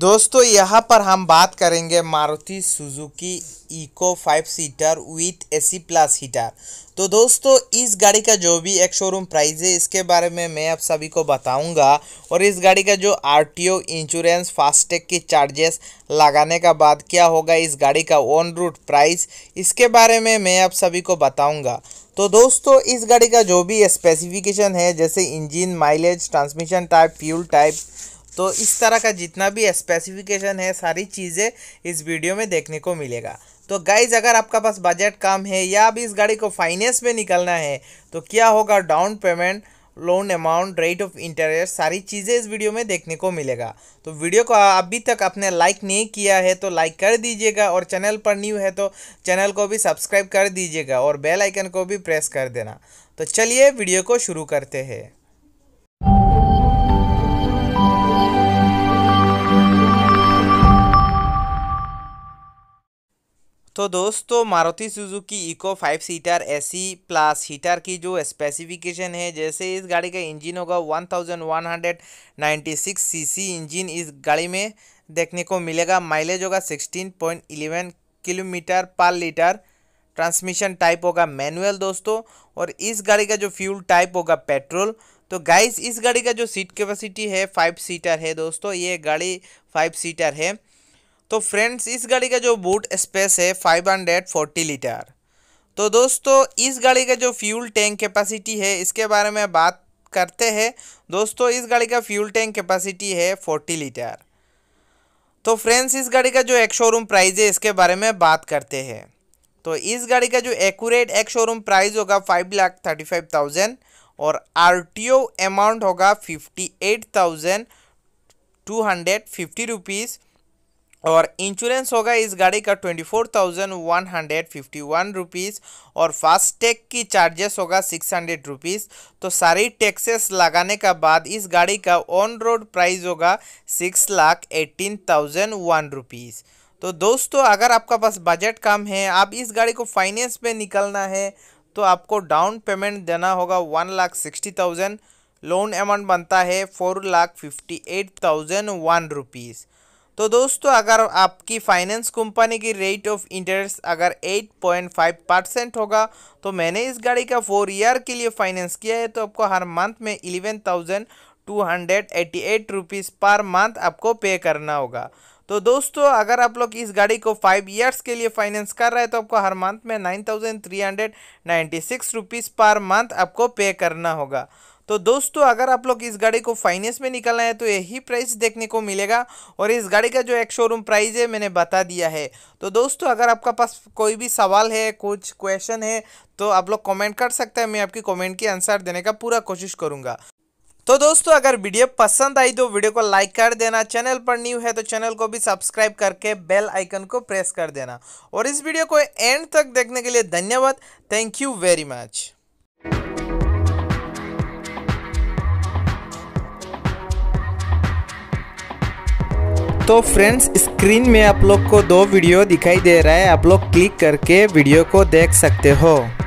दोस्तों यहाँ पर हम बात करेंगे Maruti Suzuki Eeco five seater with AC plus heater तो दोस्तों इस गाड़ी का जो भी एक शोरूम प्राइस है इसके बारे में मैं आप सभी को बताऊंगा और इस गाड़ी का जो आरटीओ इंश्योरेंस फास्टैग की चार्जेस लगाने का बाद क्या होगा इस गाड़ी का ऑन रूट प्राइस इसके बारे में मैं आप सभी को बताऊँगा तो दोस्तों इस गाड़ी का जो भी स्पेसिफिकेशन है जैसे engine mileage transmission type fuel type तो इस तरह का जितना भी स्पेसिफिकेशन है सारी चीज़ें इस वीडियो में देखने को मिलेगा तो गाइज अगर आपका पास बजट कम है या अभी इस गाड़ी को फाइनेंस में निकलना है तो क्या होगा down payment loan amount rate of interest सारी चीज़ें इस वीडियो में देखने को मिलेगा तो वीडियो को अभी तक आपने लाइक नहीं किया है तो लाइक कर दीजिएगा और चैनल पर न्यू है तो चैनल को भी सब्सक्राइब कर दीजिएगा और बेल आइकन को भी प्रेस कर देना तो चलिए वीडियो को शुरू करते हैं तो दोस्तों Maruti Suzuki Eeco five seater AC plus heater की जो स्पेसिफिकेशन है जैसे इस गाड़ी का इंजन होगा 1196 सीसी इंजन इस गाड़ी में देखने को मिलेगा माइलेज होगा 16.11 kilometre per litre transmission type होगा मैनुअल दोस्तों और इस गाड़ी का जो फ्यूल टाइप होगा पेट्रोल तो गाइस इस गाड़ी का जो सीट कैपेसिटी है फाइव सीटर है दोस्तों ये गाड़ी फाइव सीटर है तो फ्रेंड्स इस गाड़ी का जो बूट स्पेस है 540 लीटर तो दोस्तों इस गाड़ी का जो फ्यूल टैंक कैपेसिटी है इसके बारे में बात करते हैं दोस्तों इस गाड़ी का फ्यूल टैंक कैपेसिटी है 40 लीटर तो फ्रेंड्स इस गाड़ी का जो एक शोरूम प्राइस है इसके बारे में बात करते हैं तो इस गाड़ी का जो एक्यूरेट एक शोरूम प्राइस होगा five lakh thirty five thousand और आर टी ओ अमाउंट होगा fifty eight thousand two hundred fifty rupees और इंश्योरेंस होगा इस गाड़ी का twenty four thousand one hundred fifty one rupees और फास्टैग की चार्जेस होगा सिक्स हंड्रेड रुपीज़ तो सारी टैक्सेस लगाने का बाद इस गाड़ी का ऑन रोड प्राइस होगा six lakh eighteen thousand one rupees तो दोस्तों अगर आपका पास बजट कम है आप इस गाड़ी को फाइनेंस में निकलना है तो आपको डाउन पेमेंट देना होगा one lakh sixty thousand loan amount बनता है four lakh fifty eight thousand one rupees तो दोस्तों अगर आपकी फाइनेंस कंपनी की रेट ऑफ इंटरेस्ट अगर 8.5 परसेंट होगा तो मैंने इस गाड़ी का फोर ईयर के लिए फाइनेंस किया है तो आपको हर मंथ में eleven thousand two hundred eight rupees per month आपको पे करना होगा तो दोस्तों अगर आप लोग इस गाड़ी को फाइव इयर्स के लिए फाइनेंस कर रहे हैं तो आपको हर मंथ में nine thousand three hundred ninety six rupees per month आपको पे करना होगा तो दोस्तों अगर आप लोग इस गाड़ी को फाइनेंस में निकालना है तो यही प्राइस देखने को मिलेगा और इस गाड़ी का जो एक शोरूम प्राइस है मैंने बता दिया है तो दोस्तों अगर आपका पास कोई भी सवाल है कुछ क्वेश्चन है तो आप लोग कमेंट कर सकते हैं मैं आपकी कमेंट की आंसर देने का पूरा कोशिश करूंगा तो दोस्तों अगर वीडियो पसंद आई तो वीडियो को लाइक कर देना चैनल पर न्यू है तो चैनल को भी सब्सक्राइब करके बेल आइकन को प्रेस कर देना और इस वीडियो को एंड तक देखने के लिए धन्यवाद थैंक यू वेरी मच तो फ्रेंड्स स्क्रीन में आप लोग को दो वीडियो दिखाई दे रहा है आप लोग क्लिक करके वीडियो को देख सकते हो